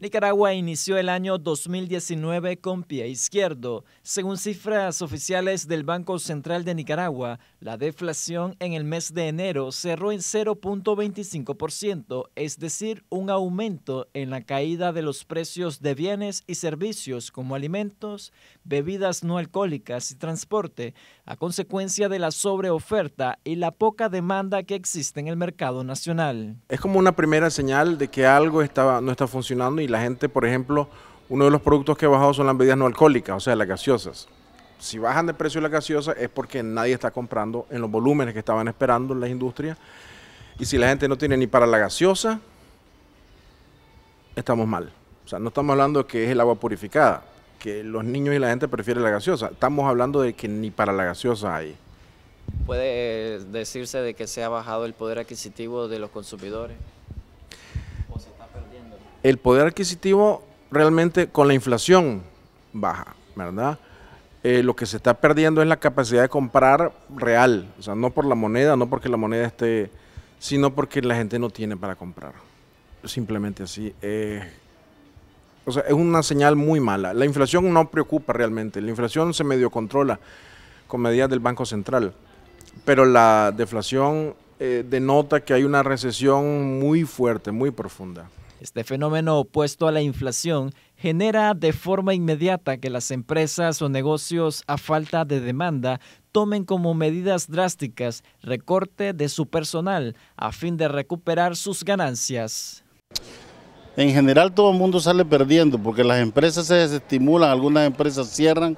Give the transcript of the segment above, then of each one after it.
Nicaragua inició el año 2019 con pie izquierdo. Según cifras oficiales del Banco Central de Nicaragua, la deflación en el mes de enero cerró en 0.25%, es decir, un aumento en la caída de los precios de bienes y servicios como alimentos, bebidas no alcohólicas y transporte, a consecuencia de la sobreoferta y la poca demanda que existe en el mercado nacional. Es como una primera señal de que algo no está funcionando y la gente, por ejemplo, uno de los productos que ha bajado son las bebidas no alcohólicas, o sea, las gaseosas. Si bajan de precio las gaseosas es porque nadie está comprando en los volúmenes que estaban esperando en las industrias. Y si la gente no tiene ni para la gaseosa, estamos mal. O sea, no estamos hablando de que es el agua purificada, que los niños y la gente prefieren la gaseosa. Estamos hablando de que ni para la gaseosa hay. ¿Puede eh, decirse de que se ha bajado el poder adquisitivo de los consumidores? el poder adquisitivo realmente con la inflación baja, ¿verdad? Eh, lo que se está perdiendo es la capacidad de comprar real, o sea, no por la moneda, no porque la moneda esté, sino porque la gente no tiene para comprar. Simplemente así. Eh, o sea, es una señal muy mala. La inflación no preocupa realmente, la inflación se medio controla con medidas del Banco Central, pero la deflación eh, denota que hay una recesión muy fuerte, muy profunda. Este fenómeno opuesto a la inflación genera de forma inmediata que las empresas o negocios a falta de demanda tomen como medidas drásticas recorte de su personal a fin de recuperar sus ganancias. En general todo el mundo sale perdiendo porque las empresas se desestimulan, algunas empresas cierran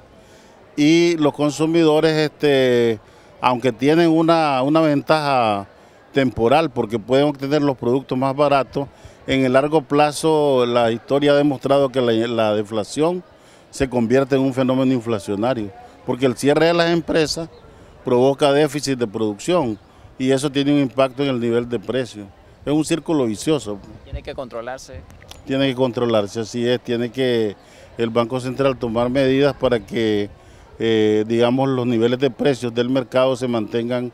y los consumidores, este, aunque tienen una ventaja temporal porque pueden obtener los productos más baratos, en el largo plazo la historia ha demostrado que la, deflación se convierte en un fenómeno inflacionario, porque el cierre de las empresas provoca déficit de producción y eso tiene un impacto en el nivel de precios. Es un círculo vicioso. Tiene que controlarse. Tiene que controlarse, así es. Tiene que el Banco Central tomar medidas para que, eh, digamos, los niveles de precios del mercado se mantengan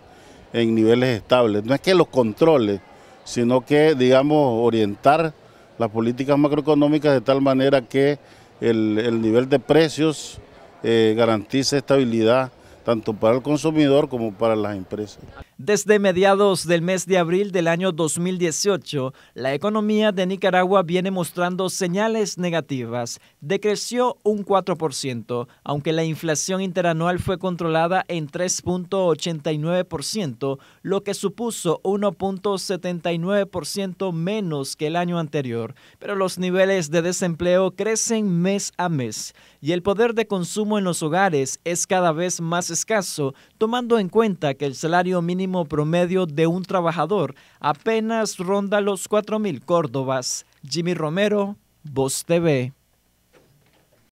en niveles estables. No es que los controle sino que, digamos, orientar las políticas macroeconómicas de tal manera que el, nivel de precios eh, garantice estabilidad tanto para el consumidor como para las empresas. Desde mediados del mes de abril del año 2018, la economía de Nicaragua viene mostrando señales negativas. Decreció un 4%, aunque la inflación interanual fue controlada en 3.89%, lo que supuso 1.79% menos que el año anterior. Pero los niveles de desempleo crecen mes a mes y el poder de consumo en los hogares es cada vez más escaso, tomando en cuenta que el salario mínimo promedio de un trabajador apenas ronda los 4.000 córdobas. Jimmy Romero, Voz TV.